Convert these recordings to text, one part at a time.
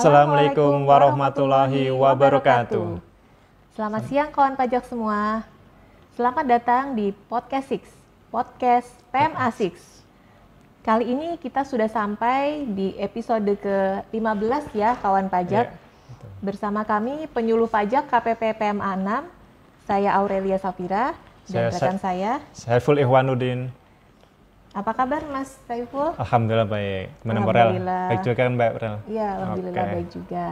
Assalamualaikum warahmatullahi wabarakatuh. Selamat siang kawan pajak semua. Selamat datang di Podcast six, Podcast PMA 6. Kali ini kita sudah sampai di episode ke-15 ya kawan pajak. Iya, Bersama kami penyuluh pajak KPP PMA 6, saya Aurelia Safira dan saya, rekan saya Saiful Ihwanuddin. Apa kabar Mas Saiful? Alhamdulillah baik. Gimana Mbak Baik juga kan Mbak Rel? Iya, Alhamdulillah okay. baik juga.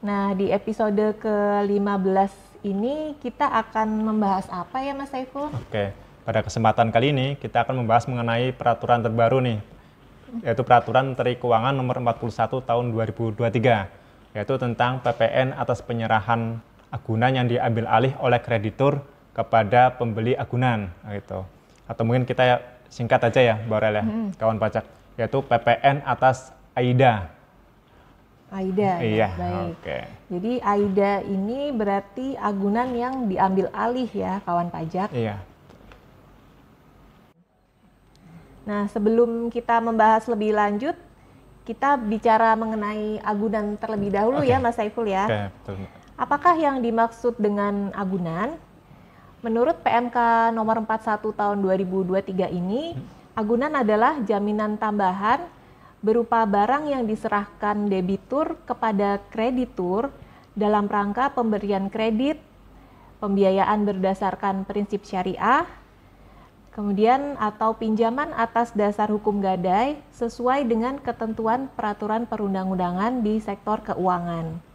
Nah, di episode ke-15 ini kita akan membahas apa ya Mas Saiful? Oke, okay. pada kesempatan kali ini kita akan membahas mengenai peraturan terbaru nih, yaitu Peraturan Menteri Keuangan Nomor 41 Tahun 2023, yaitu tentang PPN atas penyerahan agunan yang diambil alih oleh kreditur kepada pembeli agunan, gitu. Atau mungkin kita singkat aja ya Mbak Aurel ya, hmm. kawan pajak, yaitu PPN atas AIDA. AIDA, ya, iya, baik. Okay. Jadi AIDA ini berarti agunan yang diambil alih ya kawan pajak. Iya. Nah sebelum kita membahas lebih lanjut, kita bicara mengenai agunan terlebih dahulu okay. ya Mas Saiful ya. Okay, betul. Apakah yang dimaksud dengan agunan? Menurut PMK nomor 41 tahun 2023 ini, hmm. agunan adalah jaminan tambahan berupa barang yang diserahkan debitur kepada kreditur dalam rangka pemberian kredit, pembiayaan berdasarkan prinsip syariah, kemudian atau pinjaman atas dasar hukum gadai sesuai dengan ketentuan peraturan perundang-undangan di sektor keuangan.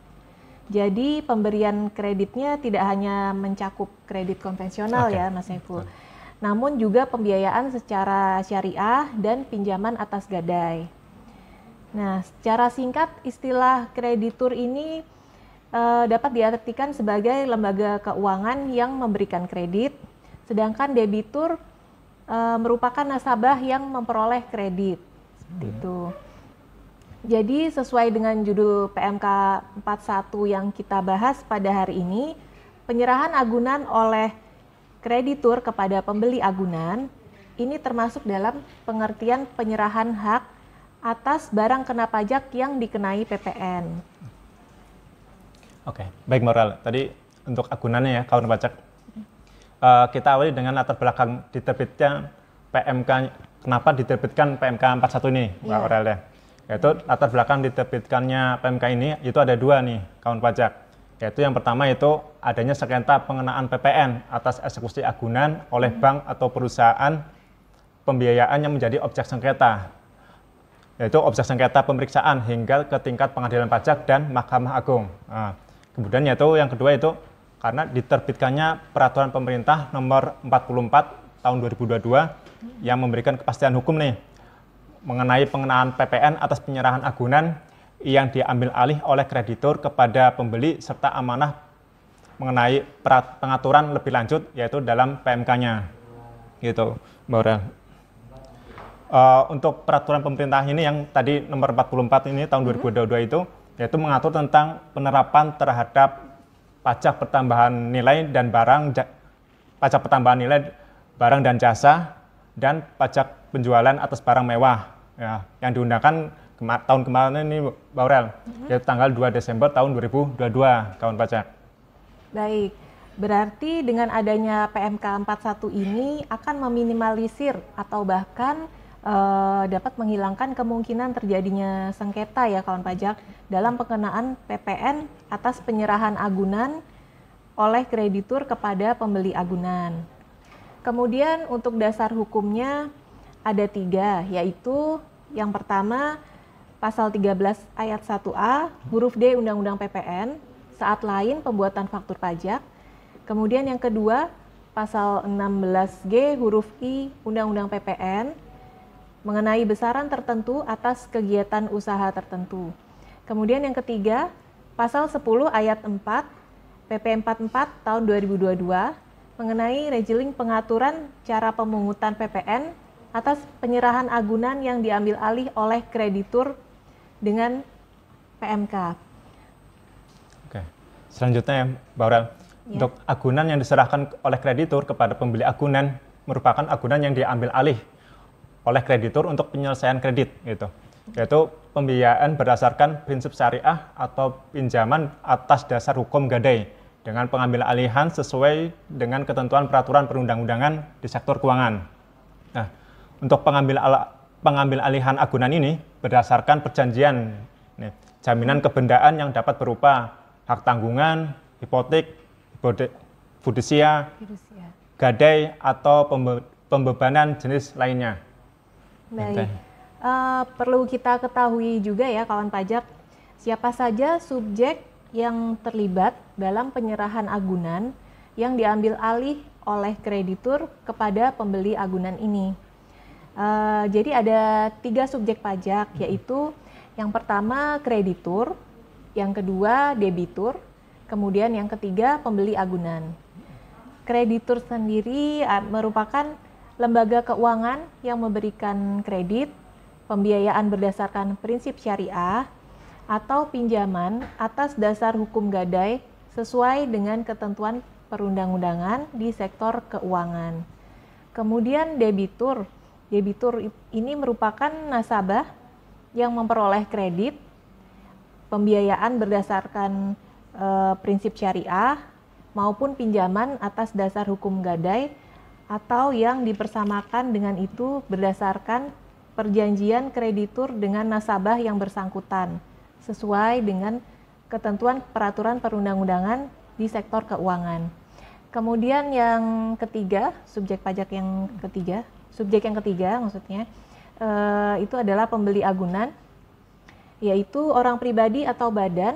Jadi pemberian kreditnya tidak hanya mencakup kredit konvensional okay. ya Mas Saiful. Okay. Namun juga pembiayaan secara syariah dan pinjaman atas gadai. Nah, secara singkat istilah kreditur ini uh, dapat diartikan sebagai lembaga keuangan yang memberikan kredit, sedangkan debitur uh, merupakan nasabah yang memperoleh kredit. hmm. itu. Jadi sesuai dengan judul PMK 41 yang kita bahas pada hari ini, penyerahan agunan oleh kreditur kepada pembeli agunan ini termasuk dalam pengertian penyerahan hak atas barang kena pajak yang dikenai PPN. Oke, baik Moral. Tadi untuk agunannya ya, kawan pajak. Uh, kita awali dengan latar belakang diterbitnya PMK. Kenapa diterbitkan PMK 41 ini, Mbak yeah. Aurel ya? yaitu latar belakang diterbitkannya PMK ini itu ada dua nih kawan pajak yaitu yang pertama itu adanya sengketa pengenaan PPN atas eksekusi agunan oleh hmm. bank atau perusahaan pembiayaan yang menjadi objek sengketa yaitu objek sengketa pemeriksaan hingga ke tingkat pengadilan pajak dan Mahkamah Agung. Nah, kemudian yaitu yang kedua itu karena diterbitkannya peraturan pemerintah nomor 44 tahun 2022 hmm. yang memberikan kepastian hukum nih mengenai pengenaan PPN atas penyerahan agunan yang diambil alih oleh kreditur kepada pembeli serta amanah mengenai pengaturan lebih lanjut yaitu dalam PMK-nya gitu Mbak Aurel. Uh, untuk peraturan pemerintah ini yang tadi nomor 44 ini tahun mm mm-hmm. 2022 itu yaitu mengatur tentang penerapan terhadap pajak pertambahan nilai dan barang pajak pertambahan nilai barang dan jasa dan pajak penjualan atas barang mewah ya yang diundangkan kema tahun kemarin ini Baurel mm tanggal 2 Desember tahun 2022 kawan pajak. Baik, berarti dengan adanya PMK 41 ini akan meminimalisir atau bahkan uh, dapat menghilangkan kemungkinan terjadinya sengketa ya kawan pajak dalam pengenaan PPN atas penyerahan agunan oleh kreditur kepada pembeli agunan. Kemudian untuk dasar hukumnya ada tiga, yaitu yang pertama pasal 13 ayat 1A huruf D Undang-Undang PPN saat lain pembuatan faktur pajak. Kemudian yang kedua pasal 16G huruf I Undang-Undang PPN mengenai besaran tertentu atas kegiatan usaha tertentu. Kemudian yang ketiga pasal 10 ayat 4 PP 44 tahun 2022 mengenai rejeling pengaturan cara pemungutan PPN atas penyerahan agunan yang diambil alih oleh kreditur dengan PMK. Oke, selanjutnya Mbak Aurel, ya. untuk agunan yang diserahkan oleh kreditur kepada pembeli agunan merupakan agunan yang diambil alih oleh kreditur untuk penyelesaian kredit gitu yaitu pembiayaan berdasarkan prinsip syariah atau pinjaman atas dasar hukum gadai dengan pengambil alihan sesuai dengan ketentuan peraturan perundang-undangan di sektor keuangan. Nah, untuk pengambil ala, pengambil alihan agunan ini berdasarkan perjanjian nih, jaminan kebendaan yang dapat berupa hak tanggungan, hipotek, fidusia, gadai atau pembe pembebanan jenis lainnya. Baik. Uh, perlu kita ketahui juga ya kawan pajak siapa saja subjek yang terlibat dalam penyerahan agunan yang diambil alih oleh kreditur kepada pembeli agunan ini. Eh, jadi ada tiga subjek pajak, hmm. yaitu yang pertama kreditur, yang kedua debitur, kemudian yang ketiga pembeli agunan. Kreditur sendiri ah, merupakan lembaga keuangan yang memberikan kredit, pembiayaan berdasarkan prinsip syariah, atau pinjaman atas dasar hukum gadai sesuai dengan ketentuan perundang-undangan di sektor keuangan. Kemudian debitur Debitur ini merupakan nasabah yang memperoleh kredit pembiayaan berdasarkan e, prinsip syariah maupun pinjaman atas dasar hukum gadai atau yang dipersamakan dengan itu berdasarkan perjanjian kreditur dengan nasabah yang bersangkutan sesuai dengan ketentuan peraturan perundang-undangan di sektor keuangan. Kemudian yang ketiga, subjek pajak yang ketiga subjek yang ketiga maksudnya uh, itu adalah pembeli agunan yaitu orang pribadi atau badan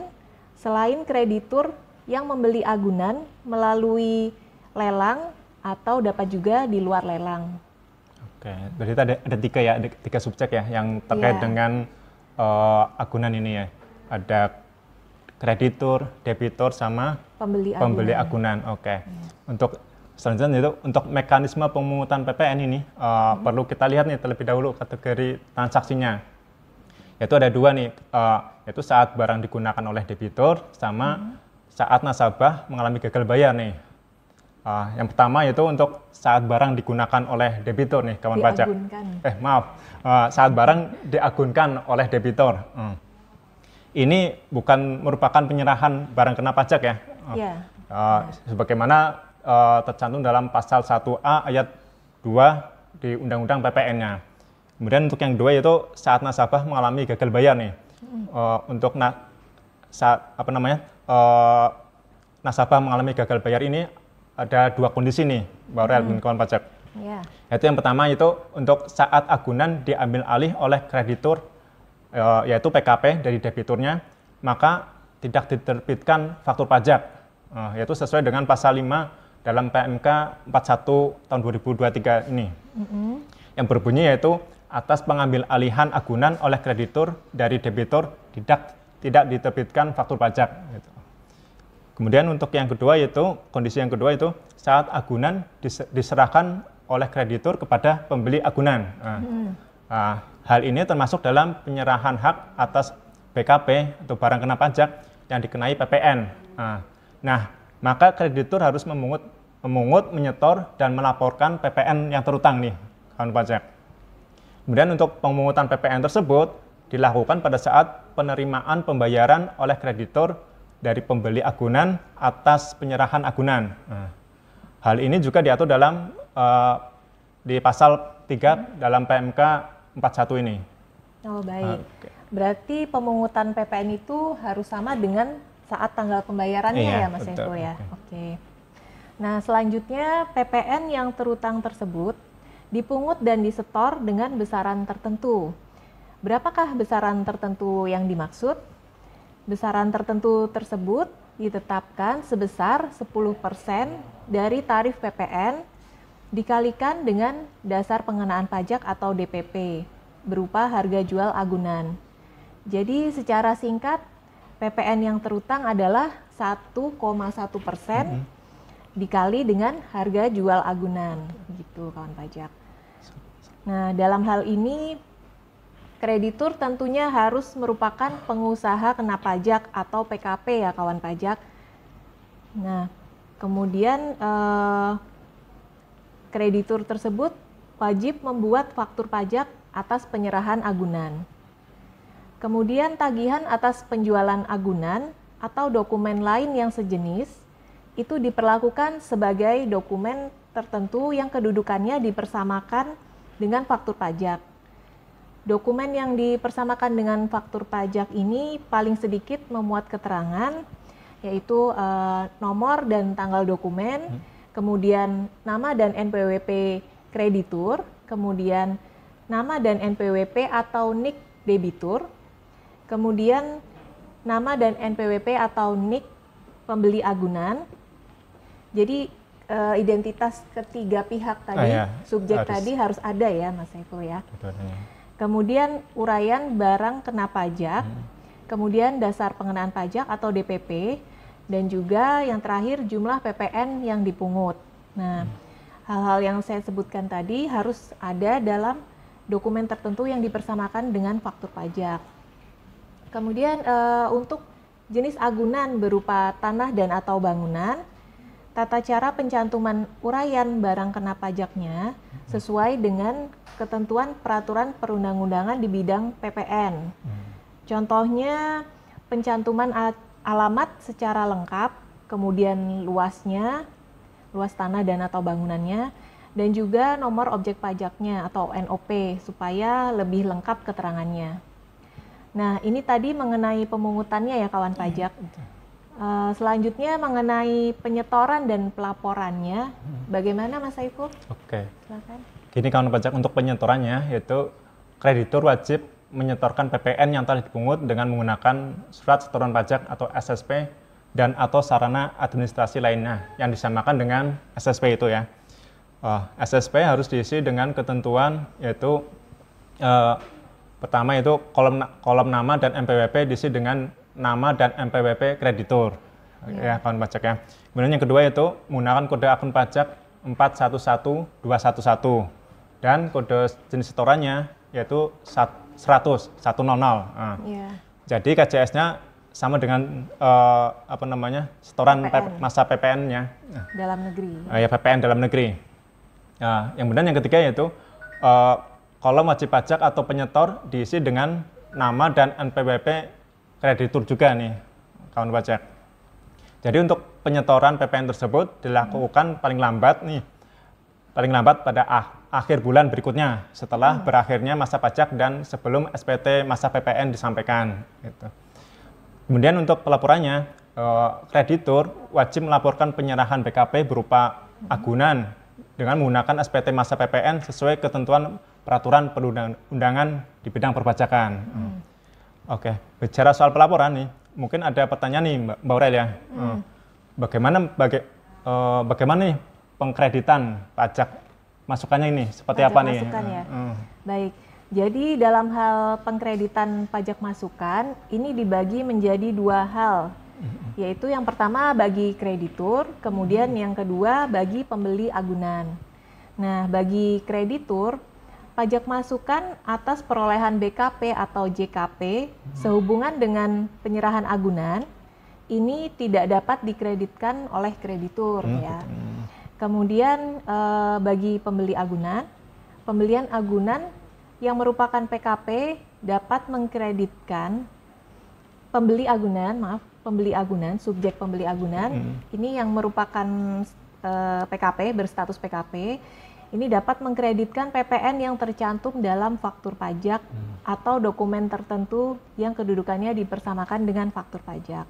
selain kreditur yang membeli agunan melalui lelang atau dapat juga di luar lelang. Oke, berarti ada, ada tiga ya, ada tiga subjek ya yang terkait yeah. dengan uh, agunan ini ya. Ada kreditur, debitur, sama pembeli agunan. Pembeli agunan, oke. Yeah. Untuk Selanjutnya itu untuk mekanisme pemungutan PPN ini uh, hmm. perlu kita lihat nih terlebih dahulu kategori transaksinya. Yaitu ada dua nih, uh, yaitu saat barang digunakan oleh debitur sama hmm. saat nasabah mengalami gagal bayar nih. Uh, yang pertama yaitu untuk saat barang digunakan oleh debitur nih kawan diagunkan. pajak. Eh maaf, uh, saat barang diagunkan oleh debitur. Uh. Ini bukan merupakan penyerahan barang kena pajak ya. Uh, iya. yeah. Uh, Sebagaimana uh, tercantum dalam pasal 1A ayat 2 di Undang-Undang PPN-nya. Kemudian untuk yang kedua yaitu saat nasabah mengalami gagal bayar nih. Uh, untuk na saat apa namanya uh, nasabah mengalami gagal bayar ini ada dua kondisi nih, Mbak Aurel, hmm. pajak. Yeah. Yaitu yang pertama itu untuk saat agunan diambil alih oleh kreditur uh, yaitu PKP dari debiturnya, maka tidak diterbitkan faktur pajak, uh, yaitu sesuai dengan pasal 5 dalam PMK 41 tahun 2023 ini. Mm -hmm. Yang berbunyi yaitu atas pengambil alihan agunan oleh kreditur dari debitur tidak tidak diterbitkan faktur pajak. Gitu. Kemudian untuk yang kedua yaitu kondisi yang kedua itu saat agunan diserahkan oleh kreditur kepada pembeli agunan. Nah, hmm. nah, hal ini termasuk dalam penyerahan hak atas BKP atau barang kena pajak yang dikenai PPN. nah, nah maka kreditur harus memungut, memungut, menyetor, dan melaporkan PPN yang terutang nih, kawan pajak. Kemudian untuk pemungutan PPN tersebut dilakukan pada saat penerimaan pembayaran oleh kreditur dari pembeli agunan atas penyerahan agunan. Nah, hal ini juga diatur dalam uh, di pasal 3 dalam PMK 41 ini. Oh baik. Okay. Berarti pemungutan PPN itu harus sama dengan saat tanggal pembayarannya iya, ya Mas Eko ya. Oke. Okay. Nah, selanjutnya PPN yang terutang tersebut dipungut dan disetor dengan besaran tertentu. Berapakah besaran tertentu yang dimaksud? Besaran tertentu tersebut ditetapkan sebesar 10% dari tarif PPN dikalikan dengan dasar pengenaan pajak atau DPP berupa harga jual agunan. Jadi secara singkat PPN yang terutang adalah 1,1 persen mm -hmm. dikali dengan harga jual agunan, gitu kawan pajak. Nah, dalam hal ini kreditur tentunya harus merupakan pengusaha kena pajak atau PKP ya kawan pajak. Nah, kemudian eh, kreditur tersebut wajib membuat faktur pajak atas penyerahan agunan kemudian tagihan atas penjualan agunan atau dokumen lain yang sejenis itu diperlakukan sebagai dokumen tertentu yang kedudukannya dipersamakan dengan faktur pajak. Dokumen yang dipersamakan dengan faktur pajak ini paling sedikit memuat keterangan yaitu e, nomor dan tanggal dokumen, hmm. kemudian nama dan NPWP kreditur, kemudian nama dan NPWP atau NIK debitur, kemudian nama dan NPWP atau NIK pembeli agunan. Jadi uh, identitas ketiga pihak ah, tadi, ah, ya. subjek harus. tadi harus ada ya Mas Eko ya. ya. Kemudian uraian barang kena pajak, hmm. kemudian dasar pengenaan pajak atau DPP, dan juga yang terakhir jumlah PPN yang dipungut. Nah, hmm. hal-hal yang saya sebutkan tadi harus ada dalam dokumen tertentu yang dipersamakan dengan faktur pajak. Kemudian uh, untuk jenis agunan berupa tanah dan atau bangunan, tata cara pencantuman uraian barang kena pajaknya sesuai dengan ketentuan peraturan perundang-undangan di bidang PPN. Hmm. Contohnya pencantuman alamat secara lengkap, kemudian luasnya, luas tanah dan atau bangunannya, dan juga nomor objek pajaknya atau NOP supaya lebih lengkap keterangannya. Nah, ini tadi mengenai pemungutannya ya kawan iya, pajak. Uh, selanjutnya mengenai penyetoran dan pelaporannya, hmm. bagaimana Mas Saiful? Oke. Okay. Silakan. Gini kawan pajak untuk penyetorannya yaitu kreditur wajib menyetorkan PPN yang telah dipungut dengan menggunakan surat setoran pajak atau SSP dan atau sarana administrasi lainnya yang disamakan dengan SSP itu ya. Uh, eh, SSP harus diisi dengan ketentuan yaitu uh, Pertama itu kolom kolom nama dan mpwp diisi dengan nama dan mpwp kreditur. Iya. Ya, ya akun pajak ya. Kemudian yang kedua itu menggunakan kode akun pajak 411211 dan kode jenis setorannya yaitu 100 100 Nah. Yeah. Jadi KJS-nya sama dengan uh, apa namanya setoran PPN. Pe masa PPN-nya dalam negeri. Uh, ya PPN dalam negeri. Nah, yang benar yang ketiga yaitu uh, kolom wajib pajak atau penyetor diisi dengan nama dan NPWP kreditur juga nih kawan pajak. Jadi untuk penyetoran PPN tersebut dilakukan paling lambat nih paling lambat pada ah, akhir bulan berikutnya setelah hmm. berakhirnya masa pajak dan sebelum SPT masa PPN disampaikan gitu. Kemudian untuk pelaporannya eh, kreditur wajib melaporkan penyerahan BKP berupa hmm. agunan dengan menggunakan SPT masa PPN sesuai ketentuan peraturan perundang-undangan di bidang perpajakan. Hmm. Oke, okay. bicara soal pelaporan nih, mungkin ada pertanyaan nih Mbak, Mbak Aurel ya. Hmm. Oh, bagaimana baga uh, eh, bagaimana nih pengkreditan pajak masukannya ini seperti pajak apa nih? Masukannya. ya. Hmm, hmm. Baik. Jadi dalam hal pengkreditan pajak masukan ini dibagi menjadi dua hal, hmm. yaitu yang pertama bagi kreditur, kemudian hmm. yang kedua bagi pembeli agunan. Nah, bagi kreditur pajak masukan atas perolehan BKP atau JKP sehubungan dengan penyerahan agunan ini tidak dapat dikreditkan oleh kreditur hmm. ya. Kemudian e, bagi pembeli agunan, pembelian agunan yang merupakan PKP dapat mengkreditkan pembeli agunan, maaf, pembeli agunan, subjek pembeli agunan hmm. ini yang merupakan e, eh, PKP berstatus PKP ini dapat mengkreditkan PPN yang tercantum dalam faktur pajak hmm. atau dokumen tertentu yang kedudukannya dipersamakan dengan faktur pajak.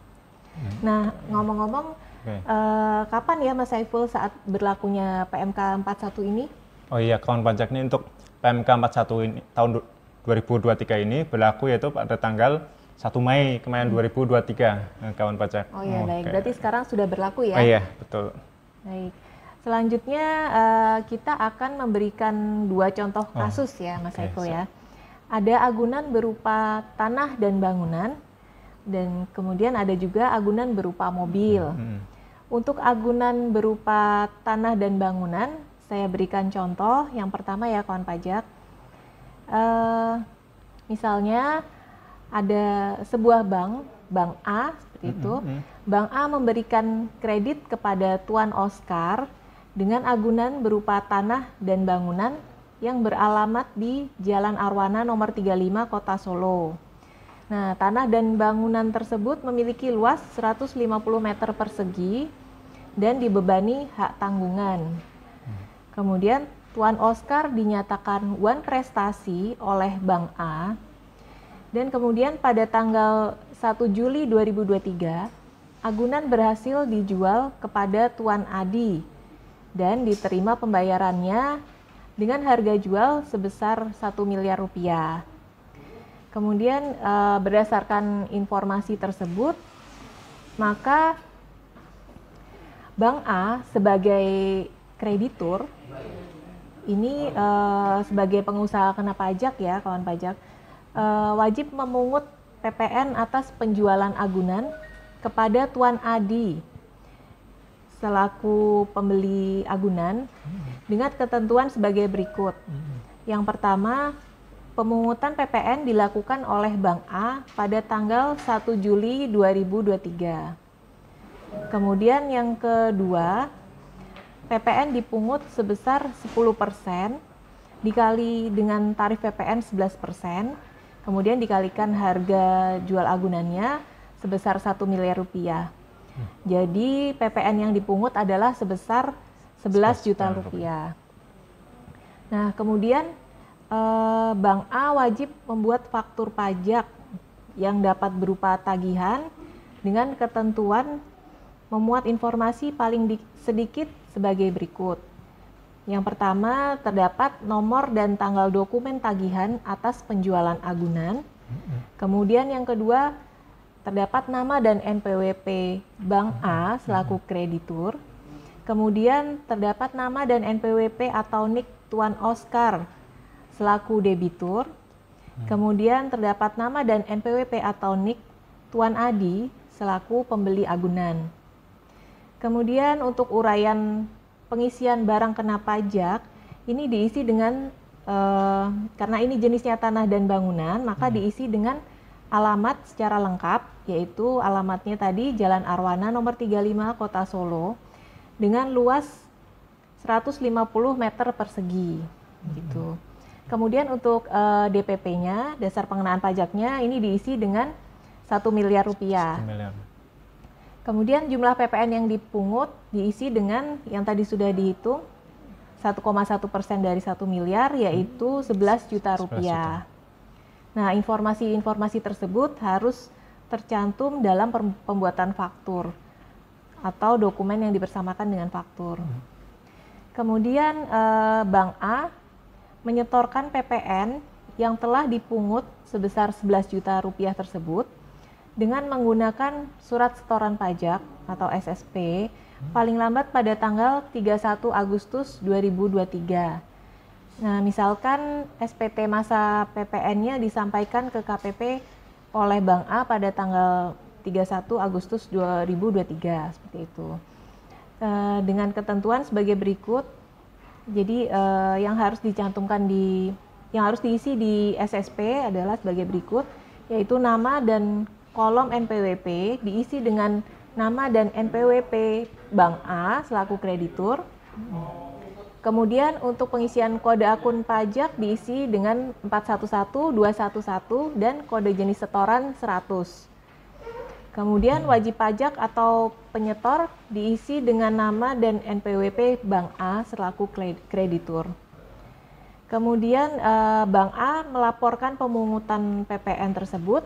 Hmm. Nah, ngomong-ngomong, okay. uh, eh, kapan ya Mas Saiful saat berlakunya PMK 41 ini? Oh iya, kawan pajak ini untuk PMK 41 ini tahun 2023 ini berlaku yaitu pada tanggal 1 Mei kemarin hmm. 2023 eh, kawan pajak. Oh iya, oh, baik. Okay. Berarti sekarang sudah berlaku ya? Oh iya, betul. Baik. Selanjutnya uh, kita akan memberikan dua contoh oh, kasus oh, ya Mas okay, Eko ya. Ada agunan berupa tanah dan bangunan dan kemudian ada juga agunan berupa mobil. Mm hmm. Untuk agunan berupa tanah dan bangunan, saya berikan contoh. Yang pertama ya kawan pajak. Uh, misalnya ada sebuah bank, bank A seperti hmm, itu. Mm -hmm. Bank A memberikan kredit kepada Tuan Oscar dengan agunan berupa tanah dan bangunan yang beralamat di Jalan Arwana nomor 35 Kota Solo. Nah, tanah dan bangunan tersebut memiliki luas 150 meter persegi dan dibebani hak tanggungan. Kemudian Tuan Oscar dinyatakan wan prestasi oleh Bank A dan kemudian pada tanggal 1 Juli 2023 Agunan berhasil dijual kepada Tuan Adi dan diterima pembayarannya dengan harga jual sebesar 1 miliar rupiah. Kemudian eh, berdasarkan informasi tersebut, maka Bank A sebagai kreditur ini eh, sebagai pengusaha kena pajak ya kawan pajak eh, wajib memungut PPN atas penjualan agunan kepada Tuan Adi selaku pembeli agunan hmm. dengan ketentuan sebagai berikut. Hmm. Yang pertama, pemungutan PPN dilakukan oleh Bank A pada tanggal 1 Juli 2023. Kemudian yang kedua, PPN dipungut sebesar 10% dikali dengan tarif PPN 11%, kemudian dikalikan harga jual agunannya sebesar 1 miliar rupiah. Jadi PPN yang dipungut adalah sebesar 11 juta rupiah. Nah, kemudian eh, Bank A wajib membuat faktur pajak yang dapat berupa tagihan dengan ketentuan memuat informasi paling di, sedikit sebagai berikut. Yang pertama, terdapat nomor dan tanggal dokumen tagihan atas penjualan agunan. Kemudian yang kedua, terdapat nama dan NPWP Bank A selaku hmm. kreditur. Kemudian terdapat nama dan NPWP atau NIK Tuan Oscar selaku debitur. Hmm. Kemudian terdapat nama dan NPWP atau NIK Tuan Adi selaku pembeli agunan. Kemudian untuk uraian pengisian barang kena pajak ini diisi dengan eh, karena ini jenisnya tanah dan bangunan, maka hmm. diisi dengan alamat secara lengkap, yaitu alamatnya tadi Jalan Arwana nomor 35 Kota Solo dengan luas 150 meter persegi gitu. Kemudian untuk uh, eh, DPP-nya, dasar pengenaan pajaknya ini diisi dengan satu miliar rupiah. 1 miliar. Kemudian jumlah PPN yang dipungut diisi dengan yang tadi sudah dihitung 1,1 persen dari 1 miliar yaitu 11 juta rupiah. 11 juta. Nah, informasi-informasi tersebut harus tercantum dalam pembuatan faktur atau dokumen yang dipersamakan dengan faktur. Hmm. Kemudian eh, Bank A menyetorkan PPN yang telah dipungut sebesar 11 juta rupiah tersebut dengan menggunakan surat setoran pajak atau SSP hmm. paling lambat pada tanggal 31 Agustus 2023 Nah, misalkan SPT masa PPN-nya disampaikan ke KPP oleh Bank A pada tanggal 31 Agustus 2023 seperti itu. E, dengan ketentuan sebagai berikut. Jadi e, yang harus dicantumkan di yang harus diisi di SSP adalah sebagai berikut yaitu nama dan kolom NPWP diisi dengan nama dan NPWP Bank A selaku kreditur. Kemudian untuk pengisian kode akun pajak diisi dengan 411, 211, dan kode jenis setoran 100. Kemudian wajib pajak atau penyetor diisi dengan nama dan NPWP Bank A selaku kreditur. Kemudian eh, Bank A melaporkan pemungutan PPN tersebut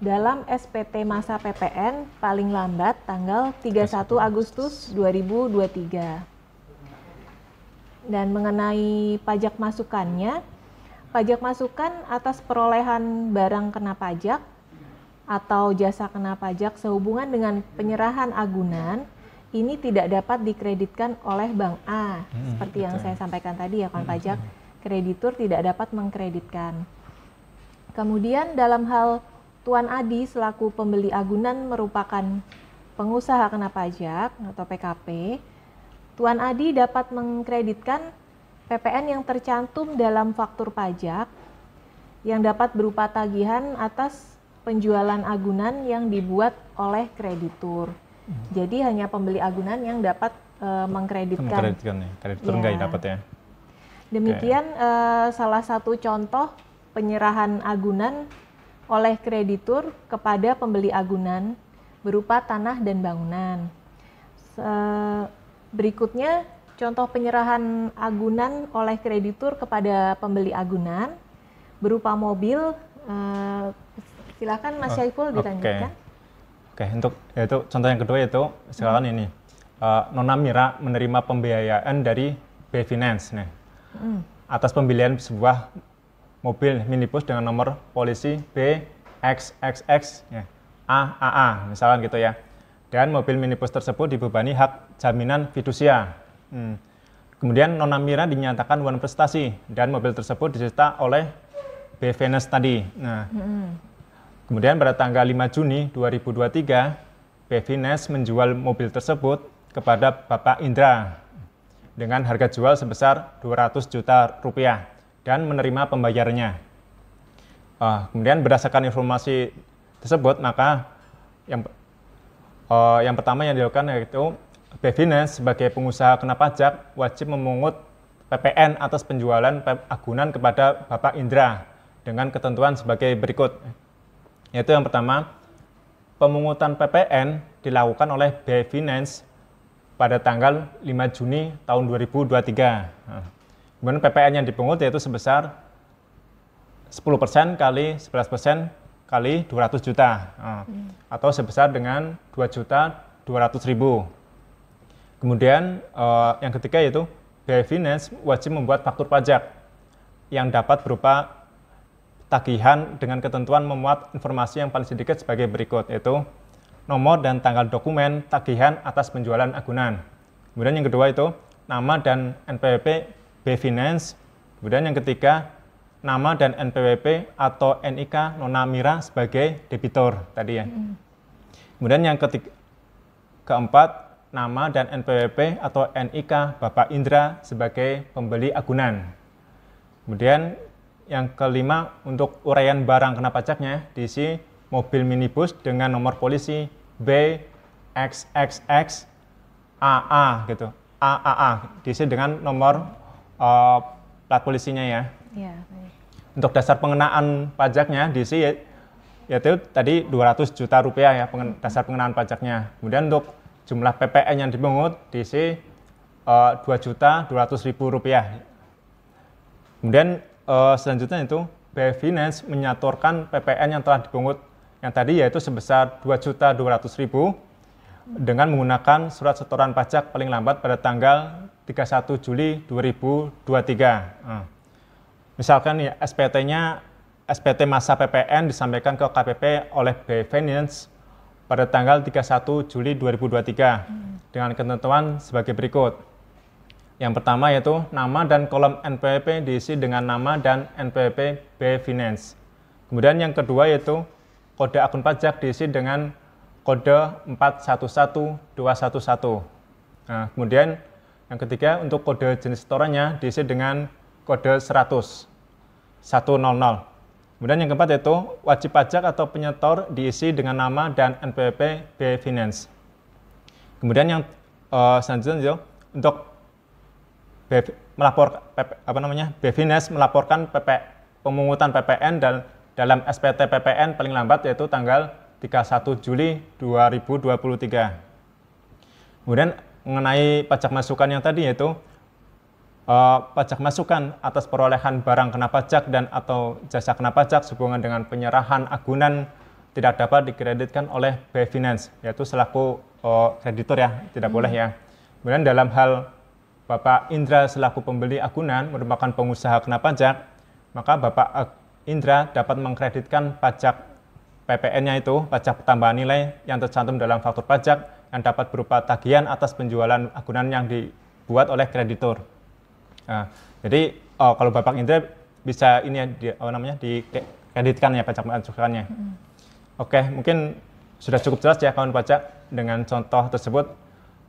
dalam SPT masa PPN paling lambat tanggal 31 Agustus 2023. Dan mengenai pajak masukannya, pajak masukan atas perolehan barang kena pajak atau jasa kena pajak sehubungan dengan penyerahan agunan ini tidak dapat dikreditkan oleh bank A. Hmm, Seperti betul. yang saya sampaikan tadi ya, kan hmm, pajak hmm, hmm. kreditur tidak dapat mengkreditkan. Kemudian dalam hal Tuan Adi selaku pembeli agunan merupakan pengusaha kena pajak atau PKP, Tuan Adi dapat mengkreditkan PPN yang tercantum dalam faktur pajak yang dapat berupa tagihan atas penjualan agunan yang dibuat oleh kreditur. Hmm. Jadi hanya pembeli agunan yang dapat uh, mengkreditkan. Mengkreditkan ya, kreditur nggak ya. dapat ya. Demikian uh, salah satu contoh penyerahan agunan oleh kreditur kepada pembeli agunan berupa tanah dan bangunan. Se Berikutnya, contoh penyerahan agunan oleh kreditur kepada pembeli agunan berupa mobil. Uh, silakan Mas oh, Syaiful oh, Oke, okay. okay. untuk yaitu contoh yang kedua yaitu silakan hmm. ini. Uh, Nona Mira menerima pembiayaan dari B Finance nih. Hmm. Atas pembelian sebuah mobil minibus dengan nomor polisi BXXX ya. AAA misalkan gitu ya dan mobil minibus tersebut dibebani hak jaminan fidusia. Hmm. Kemudian Nona Mira dinyatakan wan prestasi dan mobil tersebut disita oleh B. tadi. Nah, hmm. kemudian pada tanggal 5 Juni 2023, B. menjual mobil tersebut kepada Bapak Indra dengan harga jual sebesar 200 juta rupiah dan menerima pembayarannya. Uh, ah, kemudian berdasarkan informasi tersebut, maka yang uh, yang pertama yang dilakukan yaitu Bevinance sebagai pengusaha kena pajak wajib memungut PPN atas penjualan agunan kepada Bapak Indra dengan ketentuan sebagai berikut. Yaitu yang pertama, pemungutan PPN dilakukan oleh Bevinance pada tanggal 5 Juni tahun 2023. Nah, kemudian PPN yang dipungut yaitu sebesar 10% kali 11% kali 200 juta uh, hmm. atau sebesar dengan 2 juta 200 ribu. Kemudian uh, yang ketiga yaitu biaya finance wajib membuat faktur pajak yang dapat berupa tagihan dengan ketentuan memuat informasi yang paling sedikit sebagai berikut yaitu nomor dan tanggal dokumen tagihan atas penjualan agunan. Kemudian yang kedua itu nama dan NPWP B Finance. Kemudian yang ketiga nama dan NPWP atau NIK nona mira sebagai debitur tadi ya. Hmm. Kemudian yang ketiga, keempat nama dan NPWP atau NIK Bapak Indra sebagai pembeli agunan. Kemudian yang kelima untuk uraian barang kena pajaknya diisi mobil minibus dengan nomor polisi B XXX AA gitu. AAA diisi dengan nomor uh, plat polisinya ya. Yeah untuk dasar pengenaan pajaknya di sini ya, yaitu tadi 200 juta rupiah ya pengen, dasar pengenaan pajaknya. Kemudian untuk jumlah PPN yang dipungut di sini uh, 2 juta 200 ribu rupiah. Kemudian uh, selanjutnya itu BI Finance PPN yang telah dipungut yang tadi yaitu sebesar 2 juta 200 ribu dengan menggunakan surat setoran pajak paling lambat pada tanggal 31 Juli 2023. Misalkan ya SPT-nya SPT masa PPN disampaikan ke KPP oleh Biaya Finance pada tanggal 31 Juli 2023 hmm. dengan ketentuan sebagai berikut. Yang pertama yaitu nama dan kolom NPWP diisi dengan nama dan NPWP B Finance. Kemudian yang kedua yaitu kode akun pajak diisi dengan kode 411211. Nah, kemudian yang ketiga untuk kode jenis setorannya diisi dengan kode 100. Kemudian yang keempat yaitu wajib pajak atau penyetor diisi dengan nama dan NPWP B Finance. Kemudian yang uh, selanjutnya yaitu untuk B, melapor PP, apa namanya B Finance melaporkan PP, pemungutan PPN dan dalam SPT PPN paling lambat yaitu tanggal 31 Juli 2023. Kemudian mengenai pajak masukan yang tadi yaitu uh, pajak masukan atas perolehan barang kena pajak dan atau jasa kena pajak sehubungan dengan penyerahan agunan tidak dapat dikreditkan oleh B Finance yaitu selaku uh, eh, kreditor ya, tidak hmm. boleh ya. Kemudian dalam hal Bapak Indra selaku pembeli agunan merupakan pengusaha kena pajak, maka Bapak Indra dapat mengkreditkan pajak PPN-nya itu, pajak tambahan nilai yang tercantum dalam faktur pajak yang dapat berupa tagihan atas penjualan agunan yang dibuat oleh kreditur. Nah, jadi oh, kalau Bapak Indra bisa ini ya di, apa namanya dikreditkan ya pajak masukannya. Hmm. Oke, mungkin sudah cukup jelas ya kawan pajak dengan contoh tersebut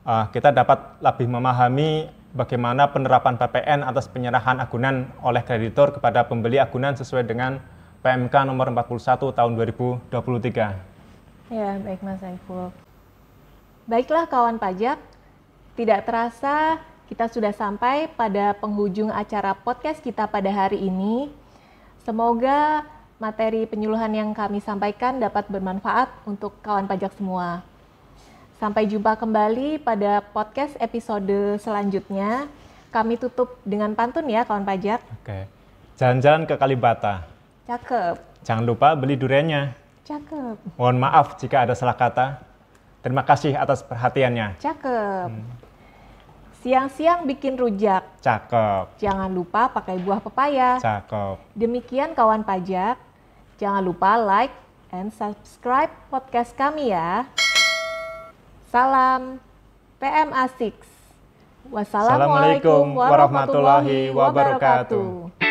uh, kita dapat lebih memahami bagaimana penerapan PPN atas penyerahan agunan oleh kreditor kepada pembeli agunan sesuai dengan PMK nomor 41 tahun 2023. Ya, baik Mas Saiful. Baiklah kawan pajak, tidak terasa kita sudah sampai pada penghujung acara podcast kita pada hari ini. Semoga materi penyuluhan yang kami sampaikan dapat bermanfaat untuk kawan pajak semua. Sampai jumpa kembali pada podcast episode selanjutnya. Kami tutup dengan pantun ya kawan pajak. Oke. Jalan-jalan ke Kalibata. Cakep. Jangan lupa beli duriannya. Cakep. Mohon maaf jika ada salah kata. Terima kasih atas perhatiannya. Cakep. Hmm. Siang-siang bikin rujak. Cakep. Jangan lupa pakai buah pepaya. Cakep. Demikian kawan pajak. Jangan lupa like and subscribe podcast kami ya. Salam PM Asik. Wassalamualaikum warahmatullahi wabarakatuh.